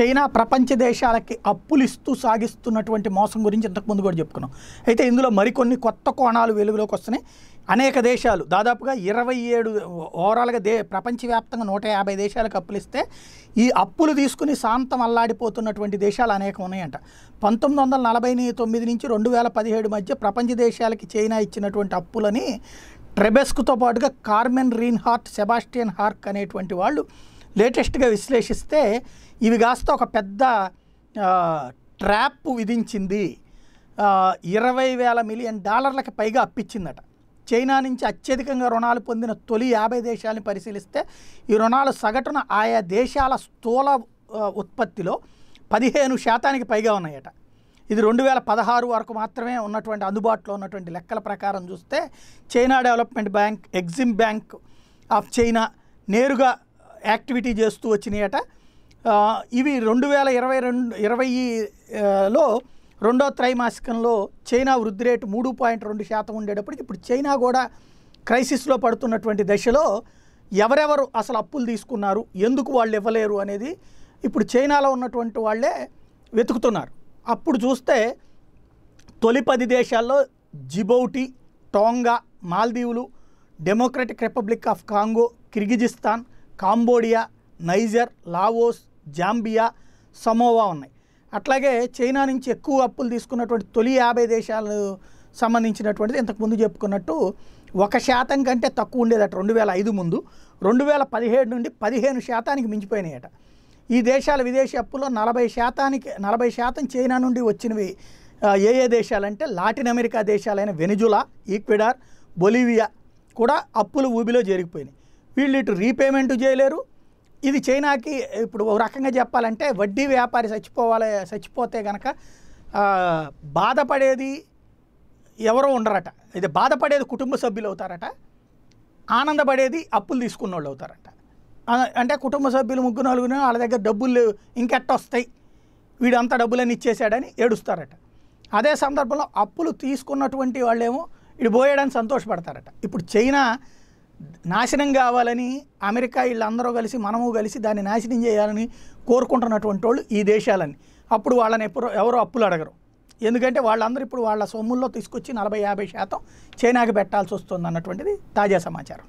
China ప్రపంచ దేశాలకి అప్పులు ఇస్తూ సాగిస్తున్నటువంటి మోసం గురించి ఇంతకుముందు కూడా చెప్పుకున్నాం అయితే ఇందులో మరికొన్ని కొత్త కోణాలు వెలుగులోకి వస్తున్నాయి అనేక దేశాలు దాదాపుగా ఇరవై ఏడు ఓవరాల్గా దే ప్రపంచవ్యాప్తంగా నూట యాభై దేశాలకు అప్పులు ఇస్తే ఈ అప్పులు తీసుకుని శాంతం అల్లాడిపోతున్నటువంటి దేశాలు అనేకం ఉన్నాయంట పంతొమ్మిది వందల నలభై తొమ్మిది నుంచి రెండు వేల పదిహేడు మధ్య ప్రపంచ దేశాలకి చైనా ఇచ్చినటువంటి అప్పులని ట్రెబెస్కుతో పాటుగా కార్మెన్ రీన్హార్ట్ సెబాస్టియన్ హార్క్ అనేటువంటి వాళ్ళు లేటెస్ట్గా విశ్లేషిస్తే ఇవి కాస్త ఒక పెద్ద ట్రాప్ విధించింది ఇరవై వేల మిలియన్ డాలర్లకు పైగా అప్పించిందట చైనా నుంచి అత్యధికంగా రుణాలు పొందిన తొలి యాభై దేశాలను పరిశీలిస్తే ఈ రుణాలు సగటున ఆయా దేశాల స్థూల ఉత్పత్తిలో పదిహేను శాతానికి పైగా ఉన్నాయట ఇది రెండు వేల పదహారు వరకు మాత్రమే ఉన్నటువంటి అందుబాటులో ఉన్నటువంటి లెక్కల ప్రకారం చూస్తే China development bank Exim bank of China నేరుగా యాక్టివిటీ చేస్తూ వచ్చినాయట ఇవి రెండు వేల ఇరవై రెండు ఇరవైలో రెండో త్రైమాసికంలో చైనా వృద్ధి రేటు మూడు పాయింట్ రెండు శాతం ఉండేటప్పటికి ఇప్పుడు చైనా కూడా క్రైసిస్లో పడుతున్నటువంటి దశలో ఎవరెవరు అసలు అప్పులు తీసుకున్నారు ఎందుకు వాళ్ళు ఇవ్వలేరు అనేది ఇప్పుడు చైనాలో ఉన్నటువంటి వాళ్ళే వెతుకుతున్నారు అప్పుడు చూస్తే తొలి పది దేశాల్లో జిబౌటి టోంగా మాల్దీవులు Democratic Republic of Congo Kyrgyzstan Cambodia Niger Laos Zambia Samoa ఉన్నాయి అట్లాగే చైనా నుంచి ఎక్కువ అప్పులు తీసుకున్నటువంటి తొలి యాభై దేశాలు సంబంధించినటువంటిది ఇంతకుముందు చెప్పుకున్నట్టు ఒక శాతం కంటే తక్కువ ఉండేదట రెండు వేల ఐదు ముందు రెండు వేల పదిహేడు నుండి పదిహేను శాతానికి మించిపోయినాయట ఈ దేశాల విదేశీ అప్పులో నలభై శాతానికి నలభై శాతం చైనా నుండి వచ్చినవి ఏ ఏ దేశాలంటే లాటిన్ అమెరికా దేశాలైన వెనిజులా ఈక్వెడార్ బొలివియా కూడా అప్పులు ఊబిలో జరిగిపోయినాయి వీళ్ళు ఇటు రీపేమెంట్ చేయలేరు ఇది చైనాకి ఇప్పుడు ఒక రకంగా చెప్పాలంటే వడ్డీ వ్యాపారి చచ్చిపోవాలి చచ్చిపోతే కనుక బాధపడేది ఎవరో ఉండరట ఇది బాధపడేది కుటుంబ సభ్యులు అవుతారట ఆనందపడేది అప్పులు తీసుకున్న వాళ్ళు అవుతారట అంటే కుటుంబ సభ్యులు ముగ్గురు నలుగురు వాళ్ళ దగ్గర డబ్బులు ఇంకెట్ట వస్తాయి వీడు అంత డబ్బులని ఇచ్చేసాడని ఏడుస్తారట అదే సందర్భంలో అప్పులు తీసుకున్నటువంటి వాళ్ళేమో ఇటు పోయాడని సంతోషపడతారట ఇప్పుడు చైనా నాశనం కావాలని అమెరికా వీళ్ళందరూ కలిసి మనము కలిసి దాన్ని నాశనం చేయాలని కోరుకుంటున్నటువంటి వాళ్ళు ఈ దేశాలని అప్పుడు వాళ్ళని ఎప్పుడు ఎవరో అప్పులు అడగరు ఎందుకంటే వాళ్ళందరూ ఇప్పుడు వాళ్ళ సొమ్ముల్లో తీసుకొచ్చి నలభై యాభై శాతం చైనాకి పెట్టాల్సి వస్తుంది అన్నటువంటిది తాజా సమాచారం